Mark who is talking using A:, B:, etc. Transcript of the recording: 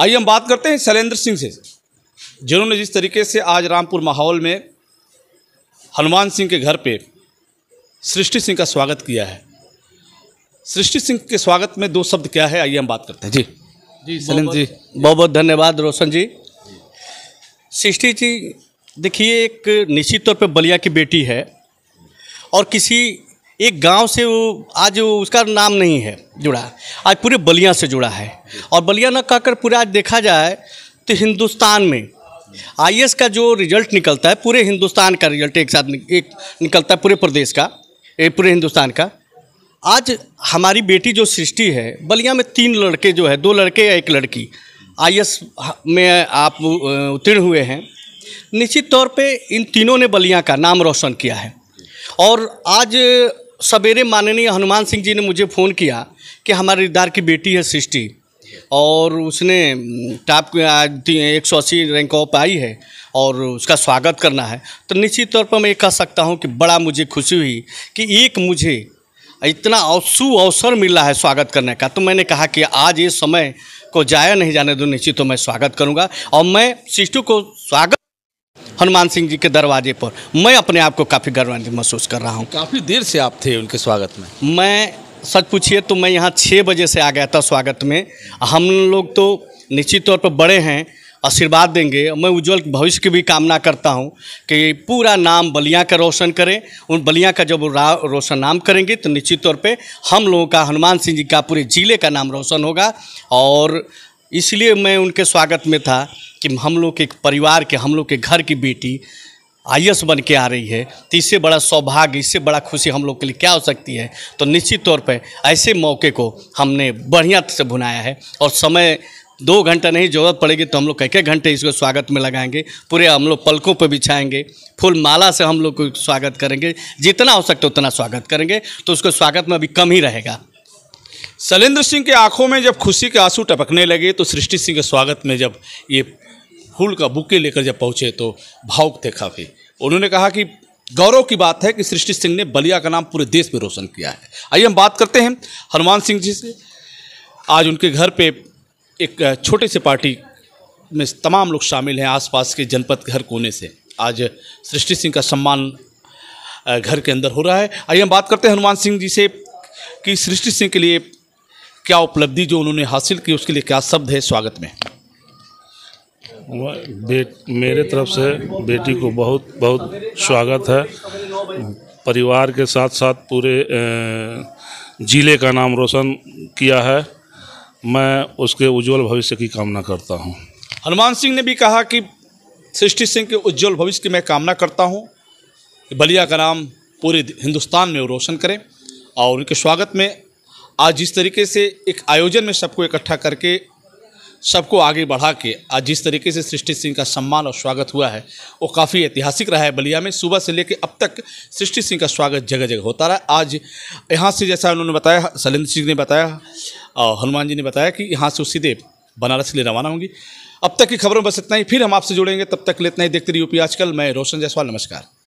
A: आइए हम बात करते हैं शैलेंद्र सिंह से जिन्होंने जिस तरीके से आज रामपुर माहौल में हनुमान सिंह के घर पे सृष्टि सिंह का स्वागत किया है सृष्टि सिंह के स्वागत में दो शब्द क्या है आइए हम बात करते हैं जी जी
B: शैलेंद्र जी बहुत बहुत धन्यवाद रोशन जी सृष्टि जी देखिए एक निश्चित तौर पर बलिया की बेटी है और किसी एक गांव से वो आज उसका नाम नहीं है जुड़ा आज पूरे बलिया से जुड़ा है और बलिया न कहकर पूरा आज देखा जाए तो हिंदुस्तान में आई का जो रिजल्ट निकलता है पूरे हिंदुस्तान का रिजल्ट एक साथ एक निकलता है पूरे प्रदेश का पूरे हिंदुस्तान का आज हमारी बेटी जो सृष्टि है बलिया में तीन लड़के जो है दो लड़के या एक लड़की आई में आप उत्तीर्ण हुए हैं निश्चित तौर पे इन तीनों ने बलिया का नाम रोशन किया है और आज सवेरे माननीय हनुमान सिंह जी ने मुझे फ़ोन किया कि हमारे रिदार की बेटी है सृष्टि और उसने टाप एक सौ अस्सी रैंक ऑफ आई है और उसका स्वागत करना है तो निश्चित तौर पर मैं ये कह सकता हूँ कि बड़ा मुझे खुशी हुई कि एक मुझे इतना सु अवसर मिल रहा है स्वागत करने का तो मैंने कहा कि आज इस समय को जाया नहीं जाने दो निश्चित तो मैं स्वागत करूँगा और मैं शिष्टु को स्वागत हनुमान सिंह जी के दरवाजे पर मैं अपने आप को काफ़ी गर्वान्वित महसूस कर रहा हूँ काफ़ी देर से आप थे उनके स्वागत में मैं सच पूछिए तो मैं यहाँ छः बजे से आ गया था स्वागत में हम लोग तो निश्चित तौर पर बड़े हैं आशीर्वाद देंगे मैं उज्जवल भविष्य की भी कामना करता हूं कि पूरा नाम बलिया का रोशन करें उन बलिया का जब रोशन नाम करेंगे तो निश्चित तौर पे हम लोगों का हनुमान सिंह जी का पूरे ज़िले का नाम रोशन होगा और इसलिए मैं उनके स्वागत में था कि हम लोग के परिवार के हम लोग के घर की बेटी आई बन के आ रही है तो इससे बड़ा सौभाग्य इससे बड़ा खुशी हम लोग के लिए क्या हो सकती है तो निश्चित तौर पर ऐसे मौके को हमने बढ़िया से भुनाया है और समय दो घंटा नहीं जरूरत पड़ेगी तो हम लोग एक घंटे इसको स्वागत में लगाएंगे पूरे हम लोग पलकों पर बिछाएंगे फूल माला से हम लोग को स्वागत करेंगे जितना हो सकता है उतना स्वागत करेंगे तो उसको स्वागत में अभी कम ही रहेगा शैलेंद्र सिंह के आंखों में जब खुशी के आंसू टपकने लगे
A: तो सृष्टि सिंह के स्वागत में जब ये फूल का बुके लेकर जब पहुँचे तो भावुक थे काफ़ी उन्होंने कहा कि गौरव की बात है कि सृष्टि सिंह ने बलिया का नाम पूरे देश में रोशन किया है आइए हम बात करते हैं हनुमान सिंह जी से आज उनके घर पे एक छोटे से पार्टी में तमाम लोग शामिल हैं आसपास के जनपद घर कोने से आज सृष्टि सिंह का सम्मान घर के अंदर हो रहा है आइए हम बात करते हैं हनुमान सिंह जी से कि सृष्टि सिंह के लिए क्या उपलब्धि जो उन्होंने हासिल की उसके लिए क्या शब्द
C: है स्वागत में मेरे तरफ से बेटी को बहुत बहुत स्वागत है परिवार के साथ साथ पूरे ज़िले का नाम रोशन किया है मैं उसके उज्जवल भविष्य की कामना करता हूं।
A: हनुमान सिंह ने भी कहा कि सृष्टि सिंह के उज्जवल भविष्य की मैं कामना करता हूं बलिया का नाम पूरे हिंदुस्तान में रोशन करें और उनके स्वागत में आज जिस तरीके से एक आयोजन में सबको इकट्ठा करके सबको आगे बढ़ा के आज जिस तरीके से सृष्टि सिंह का सम्मान और स्वागत हुआ है वो काफ़ी ऐतिहासिक रहा है बलिया में सुबह से लेकर अब तक सृष्टि सिंह का स्वागत जगह जगह होता रहा आज यहाँ से जैसा उन्होंने बताया शैलेंद्र सिंह ने बताया और हनुमान जी ने बताया कि यहाँ से वो सीधे बनारस के लिए रवाना होंगी अब तक की खबरों बस इतना ही फिर हम आपसे जुड़ेंगे तब तक लेते ही देखते रहिए यूपी आजकल मैं रोशन जायसवाल नमस्कार